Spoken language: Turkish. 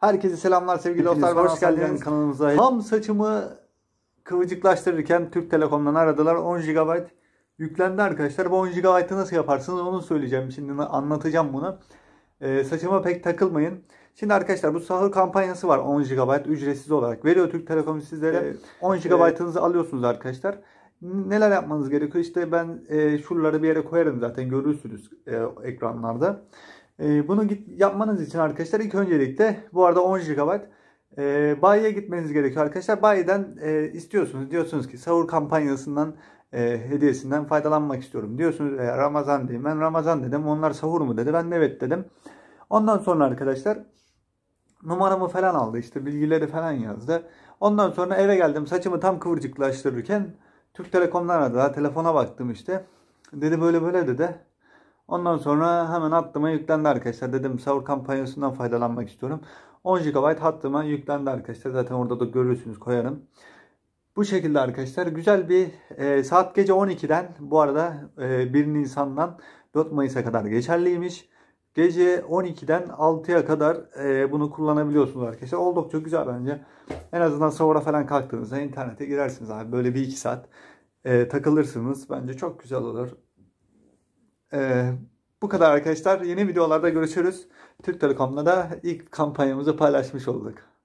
Herkese selamlar sevgili dostlar. Hoş geldiniz kanalımıza. Tam saçımı kıvırcıklaştırırken Türk Telekom'dan aradılar. 10 GB yüklendi arkadaşlar. Bu 10 GB'ı nasıl yaparsınız onu söyleyeceğim. Şimdi anlatacağım bunu. Ee, saçıma pek takılmayın. Şimdi arkadaşlar bu sahur kampanyası var 10 GB ücretsiz olarak. Veriyor Türk Telekom sizlere. 10 GB'ınızı alıyorsunuz arkadaşlar. Neler yapmanız gerekiyor? İşte ben e, şuraları bir yere koyarım zaten görürsünüz e, ekranlarda. E, bunu git, yapmanız için arkadaşlar ilk öncelikle bu arada 10 GB e, bayiye gitmeniz gerekiyor arkadaşlar. Bayiden e, istiyorsunuz diyorsunuz ki sahur kampanyasından e, hediyesinden faydalanmak istiyorum diyorsunuz. E, Ramazan diyeyim ben Ramazan dedim onlar sahur mu dedi ben evet dedim. Ondan sonra arkadaşlar numaramı falan aldı işte bilgileri falan yazdı. Ondan sonra eve geldim saçımı tam kıvırcıklaştırırken Türk Telekom'dan aradılar. Telefona baktım işte. Dedi böyle böyle dedi. Ondan sonra hemen hattıma yüklendi arkadaşlar. Dedim savur kampanyasından faydalanmak istiyorum. 10 GB hattıma yüklendi arkadaşlar. Zaten orada da görürsünüz koyarım. Bu şekilde arkadaşlar güzel bir e, saat gece 12'den bu arada e, 1 Nisan'dan 4 Mayıs'a kadar geçerliymiş. Gece 12'den 6'ya kadar e, bunu kullanabiliyorsunuz arkadaşlar. Oldukça güzel bence. En azından sahura falan kalktığınızda internete girersiniz abi. Böyle bir iki saat e, takılırsınız. Bence çok güzel olur. E, bu kadar arkadaşlar. Yeni videolarda görüşürüz. Türk Telekom'la da ilk kampanyamızı paylaşmış olduk.